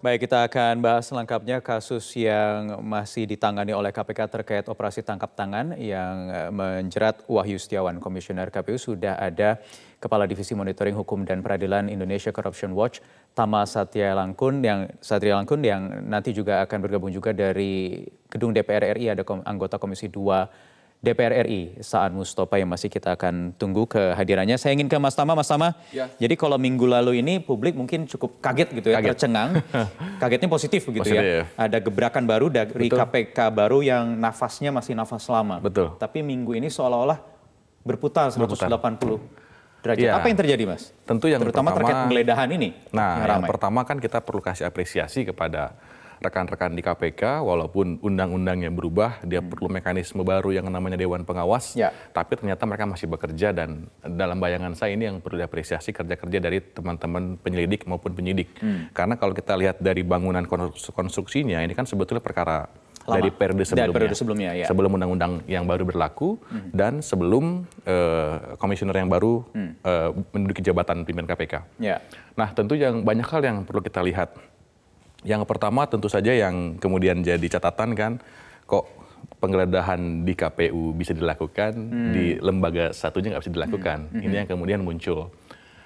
Baik, kita akan bahas selengkapnya kasus yang masih ditangani oleh KPK terkait operasi tangkap tangan yang eh, menjerat Wahyu Setiawan. Komisioner KPU sudah ada Kepala Divisi Monitoring Hukum dan Peradilan Indonesia Corruption Watch, Tama Satya Langkun yang Satria Langkun yang nanti juga akan bergabung juga dari gedung DPR RI ada anggota Komisi 2 DPR RI, Saan Mustafa yang masih kita akan tunggu kehadirannya. Saya ingin ke Mas Tama, Mas Tama. Ya. Jadi kalau minggu lalu ini publik mungkin cukup kaget gitu ya, kaget. tercengang. Kagetnya positif begitu ya. ya. Ada gebrakan baru dari Betul. KPK baru yang nafasnya masih nafas lama. Betul. Tapi minggu ini seolah-olah berputar 180 berputar. derajat. Ya. Apa yang terjadi, Mas? Tentu yang Terutama pertama, terkait penggeledahan ini. Nah, yang, yang pertama kan kita perlu kasih apresiasi kepada rekan-rekan di KPK, walaupun undang-undangnya berubah, dia hmm. perlu mekanisme baru yang namanya Dewan Pengawas, ya. tapi ternyata mereka masih bekerja dan dalam bayangan saya ini yang perlu diapresiasi kerja-kerja dari teman-teman penyelidik maupun penyidik. Hmm. Karena kalau kita lihat dari bangunan konstruksinya, ini kan sebetulnya perkara Lama. dari periode sebelumnya, dari periode sebelumnya ya. sebelum undang-undang yang baru berlaku hmm. dan sebelum uh, komisioner yang baru hmm. uh, menduduki jabatan pimpinan KPK. Ya. Nah tentu yang banyak hal yang perlu kita lihat yang pertama tentu saja yang kemudian jadi catatan kan, kok penggeledahan di KPU bisa dilakukan, hmm. di lembaga satunya nggak bisa dilakukan. Hmm. Ini yang hmm. kemudian muncul.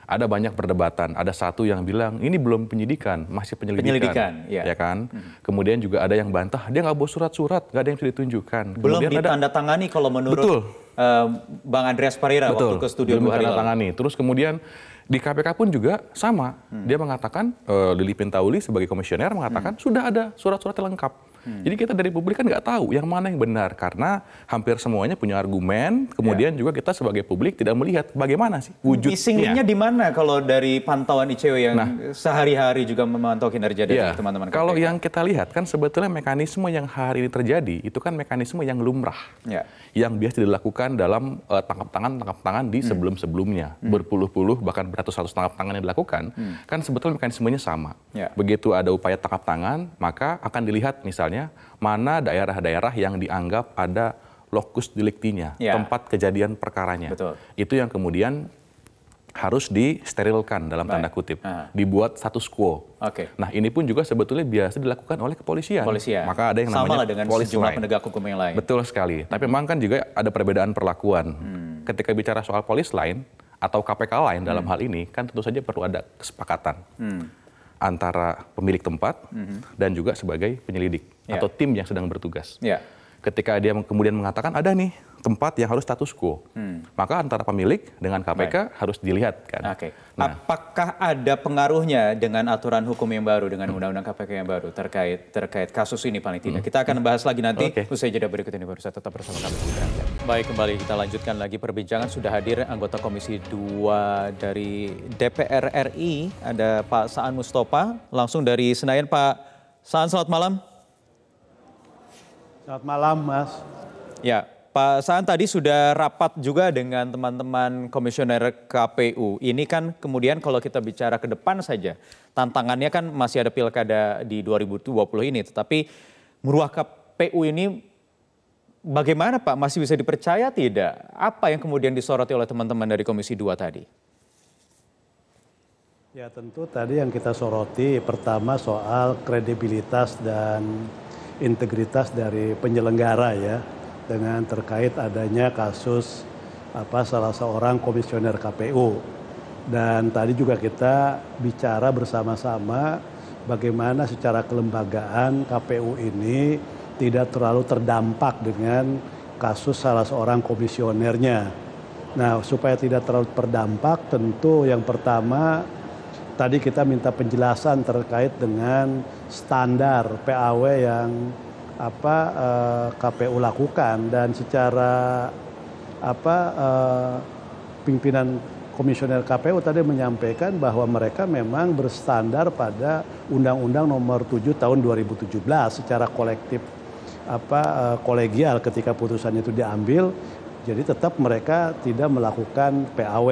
Ada banyak perdebatan. Ada satu yang bilang ini belum penyidikan, masih penyelidikan, penyelidikan ya. ya kan. Hmm. Kemudian juga ada yang bantah dia nggak bawa surat-surat, nggak ada yang bisa ditunjukkan. Belum kemudian ditanda tangani kalau menurut. Betul uh, Bang Andreas Pereira Betul. waktu ke studio Dulu tangani. Terus kemudian di KPK pun juga sama. Hmm. Dia mengatakan, uh, Lili Pintauli sebagai komisioner mengatakan hmm. sudah ada surat-surat lengkap Hmm. Jadi kita dari publik kan nggak tahu yang mana yang benar karena hampir semuanya punya argumen. Kemudian yeah. juga kita sebagai publik tidak melihat bagaimana sih wujudnya. Hmm, Isingnya di mana kalau dari pantauan ICW yang nah, sehari-hari juga memantau kinerja dari iya. teman-teman Yeah. Kalau yang kita lihat kan sebetulnya mekanisme yang hari ini terjadi itu kan mekanisme yang lumrah. Yeah. Yang biasa dilakukan dalam uh, tangkap tangan tangkap tangan di hmm. sebelum-sebelumnya hmm. berpuluh-puluh bahkan beratus-ratus tangkap tangan yang dilakukan hmm. kan sebetulnya mekanismenya sama. Ya. Begitu ada upaya tangkap tangan, maka akan dilihat misalnya mana daerah-daerah yang dianggap ada lokus deliktinya, ya. tempat kejadian perkaranya. Betul. Itu yang kemudian harus disterilkan dalam tanda kutip, Aha. dibuat status quo. Okay. Nah ini pun juga sebetulnya biasa dilakukan oleh kepolisian. Kepolisian. Maka ada yang namanya Sama lah dengan sejumlah penegak hukum yang lain. Betul sekali. Tapi memang kan juga ada perbedaan perlakuan. Hmm. Ketika bicara soal polis lain atau KPK lain dalam hmm. hal ini, kan tentu saja perlu ada kesepakatan. Hmm antara pemilik tempat mm-hmm. dan juga sebagai penyelidik yeah. atau tim yang sedang bertugas. Yeah. Ketika dia kemudian mengatakan ada nih tempat yang harus status quo. Hmm. Maka antara pemilik dengan KPK Baik. harus dilihat kan. Okay. Nah, apakah ada pengaruhnya dengan aturan hukum yang baru dengan hmm. undang-undang KPK yang baru terkait terkait kasus ini paling tidak. Hmm. Kita akan bahas lagi nanti okay. usai jeda berikut ini baru saya tetap bersama kami. Baik, kembali kita lanjutkan lagi perbincangan sudah hadir anggota Komisi 2 dari DPR RI ada Pak Saan Mustopa langsung dari Senayan Pak Saan selamat malam. Selamat malam Mas. Ya, Pak Saan tadi sudah rapat juga dengan teman-teman komisioner KPU. Ini kan kemudian kalau kita bicara ke depan saja, tantangannya kan masih ada pilkada di 2020 ini. Tetapi meruah KPU ini bagaimana Pak? Masih bisa dipercaya tidak? Apa yang kemudian disoroti oleh teman-teman dari Komisi 2 tadi? Ya tentu tadi yang kita soroti pertama soal kredibilitas dan integritas dari penyelenggara ya dengan terkait adanya kasus apa salah seorang komisioner KPU dan tadi juga kita bicara bersama-sama bagaimana secara kelembagaan KPU ini tidak terlalu terdampak dengan kasus salah seorang komisionernya. Nah, supaya tidak terlalu terdampak tentu yang pertama tadi kita minta penjelasan terkait dengan standar PAW yang apa uh, eh, KPU lakukan dan secara apa uh, pimpinan komisioner KPU tadi menyampaikan bahwa mereka memang berstandar pada Undang-Undang Nomor 7 Tahun 2017 secara kolektif apa eh, kolegial ketika putusannya itu diambil jadi tetap mereka tidak melakukan PAW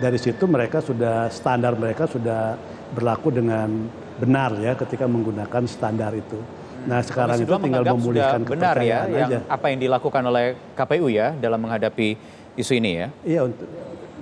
dari situ mereka sudah standar mereka sudah berlaku dengan benar ya ketika menggunakan standar itu Nah sekarang itu tinggal memulihkan benar ya yang aja. apa yang dilakukan oleh KPU ya dalam menghadapi isu ini ya. Iya untuk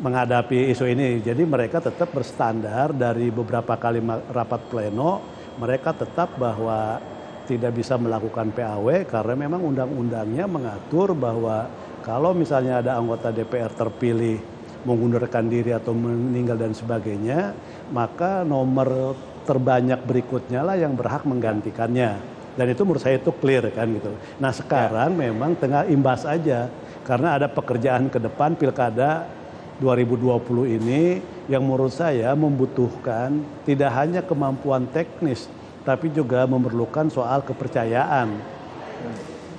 menghadapi isu ini. Jadi mereka tetap berstandar dari beberapa kali rapat pleno mereka tetap bahwa tidak bisa melakukan PAW karena memang undang-undangnya mengatur bahwa kalau misalnya ada anggota DPR terpilih mengundurkan diri atau meninggal dan sebagainya, maka nomor terbanyak berikutnya lah yang berhak menggantikannya. Dan itu menurut saya itu clear kan gitu. Nah sekarang ya. memang tengah imbas aja karena ada pekerjaan ke depan pilkada 2020 ini yang menurut saya membutuhkan tidak hanya kemampuan teknis tapi juga memerlukan soal kepercayaan.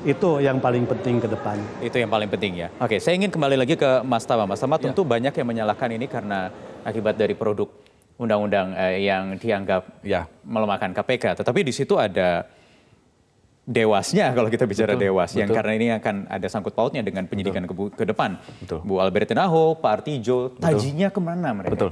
Itu yang paling penting ke depan. Itu yang paling penting ya. Oke, saya ingin kembali lagi ke Mas Tama. Mas Tama ya. tentu ya. banyak yang menyalahkan ini karena akibat dari produk undang-undang eh, yang dianggap ya. melemahkan KPK. Tetapi di situ ada dewasnya kalau kita bicara betul, dewas betul. yang karena ini akan ada sangkut pautnya dengan penyidikan ke, ke depan. Betul. Bu Albertina Ho, Pak Artijo, tajinya betul. kemana mereka? Betul.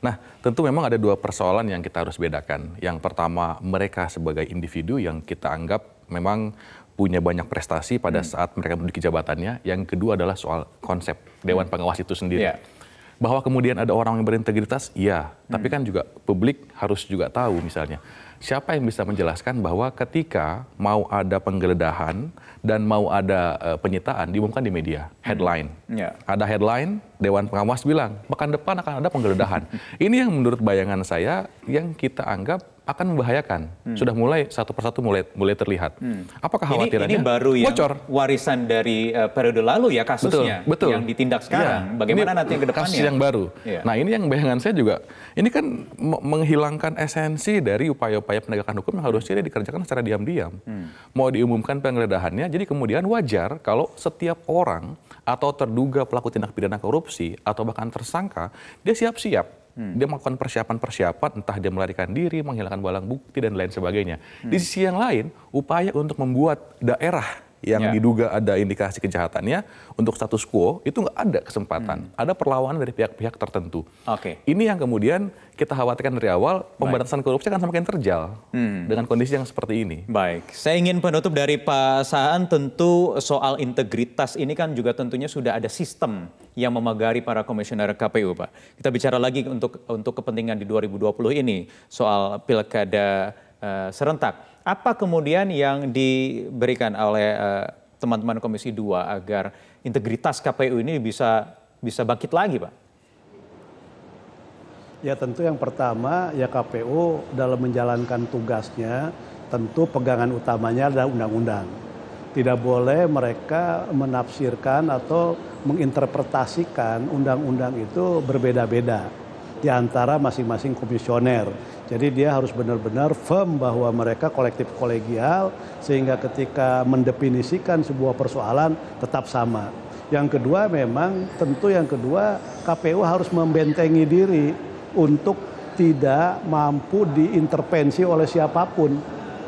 Nah, tentu memang ada dua persoalan yang kita harus bedakan. Yang pertama, mereka sebagai individu yang kita anggap memang punya banyak prestasi pada hmm. saat mereka memiliki jabatannya. Yang kedua adalah soal konsep dewan hmm. pengawas itu sendiri. Yeah bahwa kemudian ada orang yang berintegritas, iya. Hmm. Tapi kan juga publik harus juga tahu misalnya siapa yang bisa menjelaskan bahwa ketika mau ada penggeledahan dan mau ada uh, penyitaan diumumkan di media headline hmm. yeah. ada headline dewan pengawas bilang pekan depan akan ada penggeledahan ini yang menurut bayangan saya yang kita anggap akan membahayakan hmm. sudah mulai satu persatu mulai mulai terlihat hmm. apakah ini, ini baru yang bocor warisan dari uh, periode lalu ya kasusnya betul, betul. yang ditindak iya. sekarang ya. bagaimana ini nanti ke depannya kasus yang baru ya. nah ini yang bayangan saya juga ini kan menghilangkan esensi dari upaya upaya penegakan hukum yang harusnya dikerjakan secara diam-diam. Hmm. Mau diumumkan penggeledahannya, jadi kemudian wajar kalau setiap orang atau terduga pelaku tindak pidana korupsi atau bahkan tersangka, dia siap-siap Hmm. Dia melakukan persiapan-persiapan, entah dia melarikan diri, menghilangkan barang bukti, dan lain sebagainya. Hmm. Di sisi yang lain, upaya untuk membuat daerah yang yeah. diduga ada indikasi kejahatannya untuk status quo itu nggak ada kesempatan hmm. ada perlawanan dari pihak-pihak tertentu okay. ini yang kemudian kita khawatirkan dari awal pemberantasan korupsi akan semakin terjal hmm. dengan kondisi yang seperti ini baik saya ingin penutup dari Pak Saan tentu soal integritas ini kan juga tentunya sudah ada sistem yang memagari para komisioner KPU Pak kita bicara lagi untuk untuk kepentingan di 2020 ini soal pilkada uh, serentak apa kemudian yang diberikan oleh eh, teman-teman uh, Komisi 2 agar integritas KPU ini bisa bisa bangkit lagi, Pak? Ya tentu yang pertama ya KPU dalam menjalankan tugasnya tentu pegangan utamanya adalah undang-undang. Tidak boleh mereka menafsirkan atau menginterpretasikan undang-undang itu berbeda-beda di antara masing-masing komisioner. Jadi dia harus benar-benar firm bahwa mereka kolektif kolegial sehingga ketika mendefinisikan sebuah persoalan tetap sama. Yang kedua memang tentu yang kedua KPU harus membentengi diri untuk tidak mampu diintervensi oleh siapapun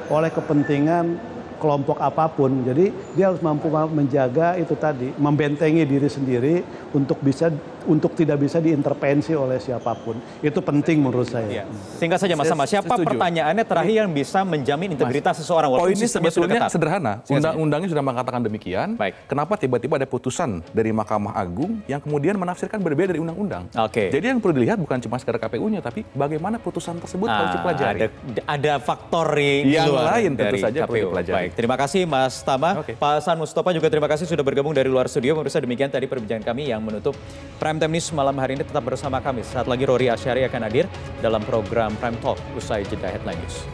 oleh kepentingan kelompok apapun. Jadi dia harus mampu menjaga itu tadi, membentengi diri sendiri untuk bisa untuk tidak bisa diintervensi oleh siapapun. Itu penting menurut saya. Ya. Singkat saja Mas Sama, siapa setuju. pertanyaannya terakhir yang bisa menjamin integritas Mas, seseorang? Poin ini sebetulnya sederhana. Undang-undangnya sudah mengatakan demikian. Baik. Kenapa tiba-tiba ada putusan dari Mahkamah Agung yang kemudian menafsirkan berbeda dari undang-undang? Oke. Okay. Jadi yang perlu dilihat bukan cuma sekadar KPU-nya, tapi bagaimana putusan tersebut ah, harus dipelajari. Ada, ada faktor yang lain tentu saja KPU. perlu dipelajari. Baik. Terima kasih Mas Tama. Okay. Pak Hasan Mustafa juga terima kasih sudah bergabung dari luar studio. Pemirsa demikian tadi perbincangan kami yang menutup pre Prime Time News malam hari ini tetap bersama kami. Saat lagi Rory Asyari akan hadir dalam program Prime Talk usai jeda headline news.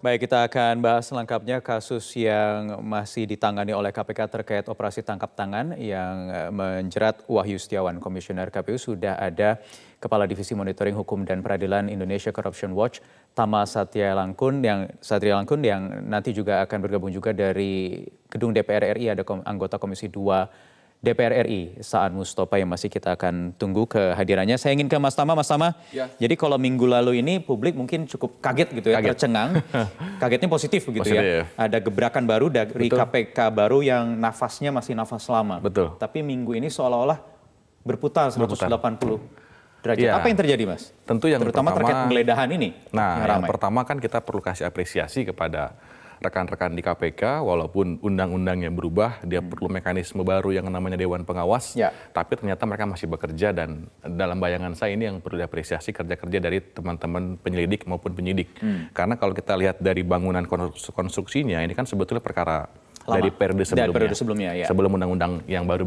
Baik, kita akan bahas selengkapnya kasus yang masih ditangani oleh KPK terkait operasi tangkap tangan yang eh, menjerat Wahyu Setiawan. Komisioner KPU sudah ada Kepala Divisi Monitoring Hukum dan Peradilan Indonesia Corruption Watch, Tama Satya Langkun yang Satria Langkun yang nanti juga akan bergabung juga dari gedung DPR RI ada anggota Komisi 2 DPR RI saat Mustafa yang masih kita akan tunggu kehadirannya. Saya ingin ke Mas Tama, Mas Tama. Ya. Jadi kalau minggu lalu ini publik mungkin cukup kaget gitu ya, kaget. tercengang. Kagetnya positif begitu ya. ya. Ada gebrakan baru dari Betul. KPK baru yang nafasnya masih nafas lama. Betul. Tapi minggu ini seolah-olah berputar 180. Berputar derajat. Ya. Apa yang terjadi, Mas? Tentu yang terutama pertama, terkait penggeledahan ini. Nah, yang, yang pertama kan kita perlu kasih apresiasi kepada rekan-rekan di KPK, walaupun undang-undangnya berubah, dia hmm. perlu mekanisme baru yang namanya Dewan Pengawas, ya. tapi ternyata mereka masih bekerja dan dalam bayangan saya ini yang perlu diapresiasi kerja-kerja dari teman-teman penyelidik maupun penyidik. Hmm. Karena kalau kita lihat dari bangunan konstruksinya, ini kan sebetulnya perkara Lama. dari periode sebelumnya, dari periode sebelumnya ya. sebelum undang-undang yang baru